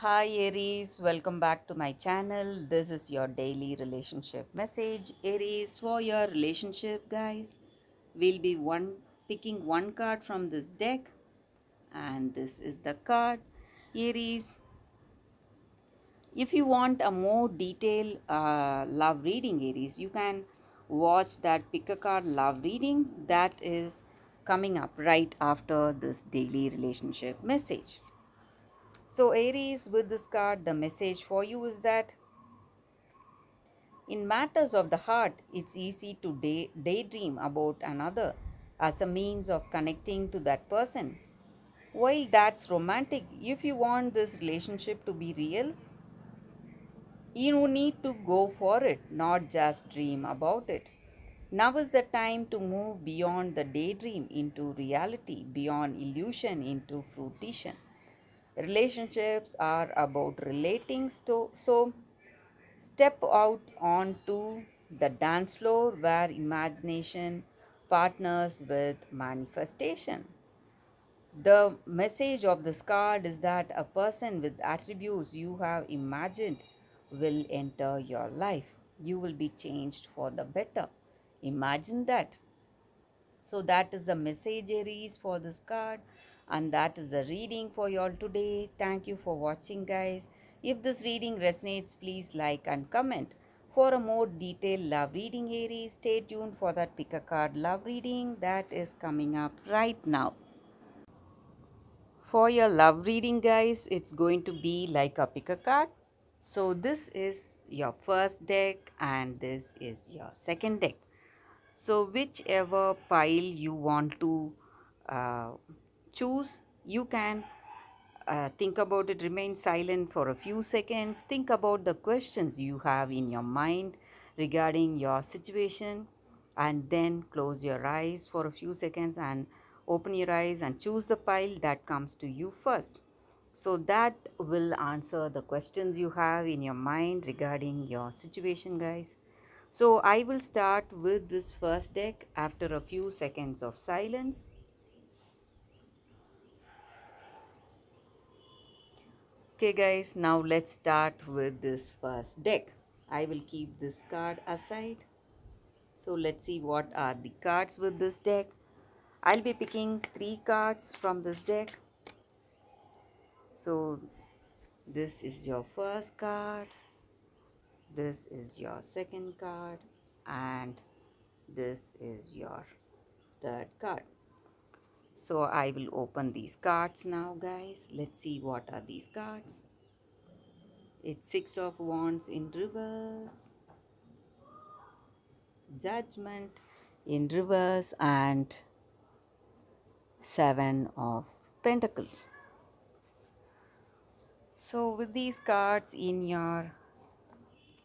Hi Aries, welcome back to my channel. This is your daily relationship message. Aries, for your relationship, guys, we'll be one picking one card from this deck, and this is the card. Aries, if you want a more detailed uh, love reading, Aries, you can watch that pick a card love reading that is coming up right after this daily relationship message. So Aries with this card the message for you is that in matters of the heart it's easy to day, daydream about another as a means of connecting to that person. While that's romantic, if you want this relationship to be real, you need to go for it, not just dream about it. Now is the time to move beyond the daydream into reality, beyond illusion into fruition relationships are about relating so, so step out onto the dance floor where imagination partners with manifestation the message of this card is that a person with attributes you have imagined will enter your life you will be changed for the better imagine that so that is the message aries for this card and that is the reading for y'all today thank you for watching guys if this reading resonates please like and comment for a more detailed love reading Aries stay tuned for that pick a card love reading that is coming up right now for your love reading guys it's going to be like a pick a card so this is your first deck and this is your second deck so whichever pile you want to uh, choose you can uh, think about it remain silent for a few seconds think about the questions you have in your mind regarding your situation and then close your eyes for a few seconds and open your eyes and choose the pile that comes to you first so that will answer the questions you have in your mind regarding your situation guys so i will start with this first deck after a few seconds of silence okay guys now let's start with this first deck i will keep this card aside so let's see what are the cards with this deck i'll be picking three cards from this deck so this is your first card this is your second card and this is your third card so I will open these cards now guys let's see what are these cards it's six of wands in reverse judgment in reverse and seven of pentacles so with these cards in your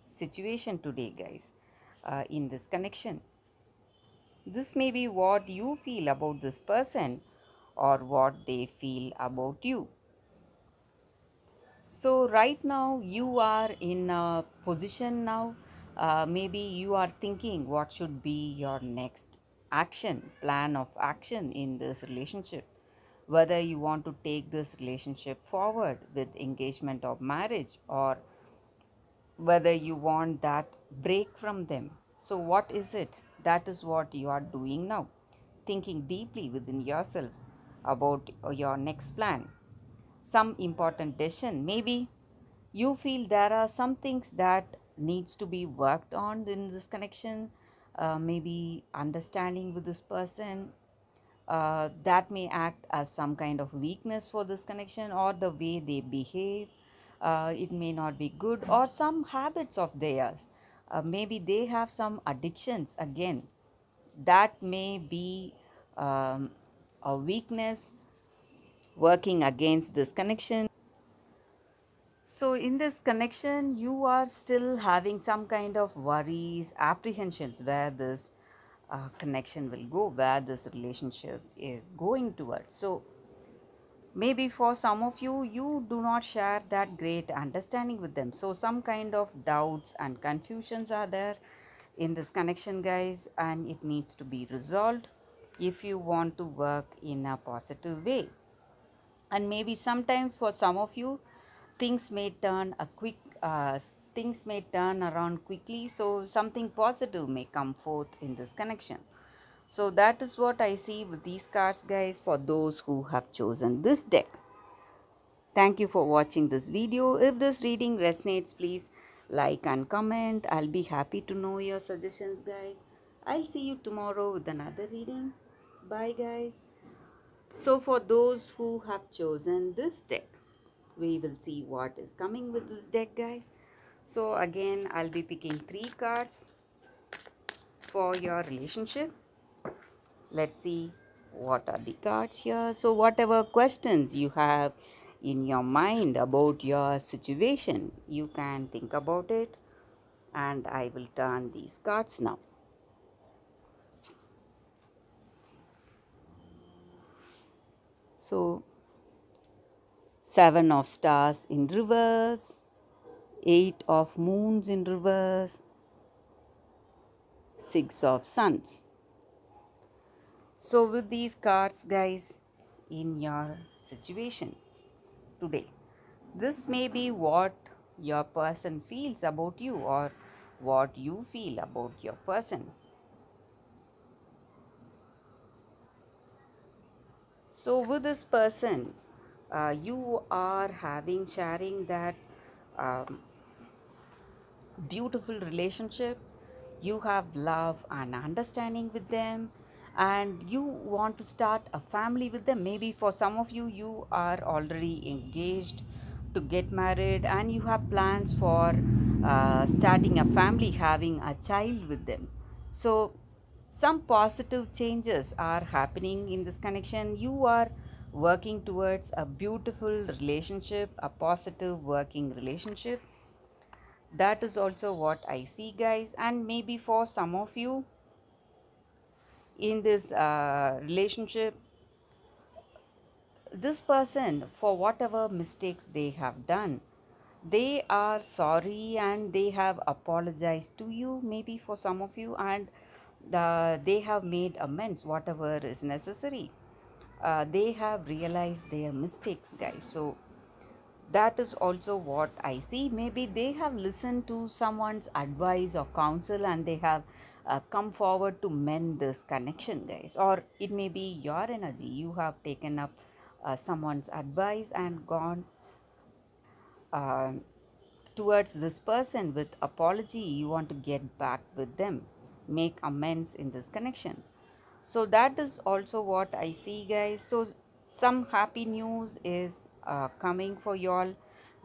situation today guys uh, in this connection this may be what you feel about this person or what they feel about you. So, right now, you are in a position now. Uh, maybe you are thinking what should be your next action, plan of action in this relationship. Whether you want to take this relationship forward with engagement or marriage, or whether you want that break from them. So, what is it that is what you are doing now, thinking deeply within yourself about your next plan. Some important decision, maybe you feel there are some things that needs to be worked on in this connection, uh, maybe understanding with this person. Uh, that may act as some kind of weakness for this connection or the way they behave. Uh, it may not be good or some habits of theirs uh, maybe they have some addictions again that may be um, a weakness working against this connection so in this connection you are still having some kind of worries apprehensions where this uh, connection will go where this relationship is going towards so maybe for some of you you do not share that great understanding with them so some kind of doubts and confusions are there in this connection guys and it needs to be resolved if you want to work in a positive way and maybe sometimes for some of you things may turn a quick uh, things may turn around quickly so something positive may come forth in this connection so that is what I see with these cards guys for those who have chosen this deck. Thank you for watching this video. If this reading resonates please like and comment. I'll be happy to know your suggestions guys. I'll see you tomorrow with another reading. Bye guys. So for those who have chosen this deck, we will see what is coming with this deck guys. So again, I'll be picking three cards for your relationship let's see what are the cards here so whatever questions you have in your mind about your situation you can think about it and i will turn these cards now so seven of stars in reverse eight of moons in reverse six of suns so, with these cards, guys, in your situation today, this may be what your person feels about you or what you feel about your person. So, with this person, uh, you are having, sharing that um, beautiful relationship. You have love and understanding with them and you want to start a family with them maybe for some of you you are already engaged to get married and you have plans for uh, starting a family having a child with them so some positive changes are happening in this connection you are working towards a beautiful relationship a positive working relationship that is also what i see guys and maybe for some of you in this uh, relationship this person for whatever mistakes they have done they are sorry and they have apologized to you maybe for some of you and the, uh, they have made amends whatever is necessary uh, they have realized their mistakes guys so that is also what i see maybe they have listened to someone's advice or counsel and they have uh, come forward to mend this connection guys or it may be your energy you have taken up uh, someone's advice and gone uh, towards this person with apology you want to get back with them make amends in this connection so that is also what i see guys so some happy news is uh, coming for y'all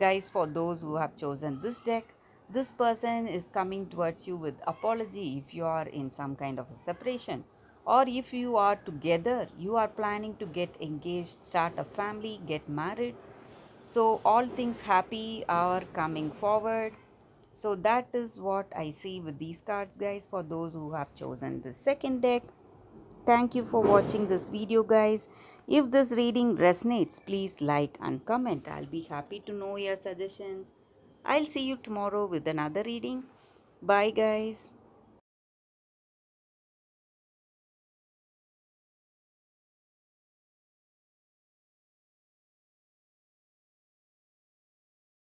guys for those who have chosen this deck this person is coming towards you with apology if you are in some kind of a separation or if you are together you are planning to get engaged start a family get married so all things happy are coming forward so that is what i see with these cards guys for those who have chosen the second deck thank you for watching this video guys if this reading resonates please like and comment i'll be happy to know your suggestions I'll see you tomorrow with another reading. Bye, guys.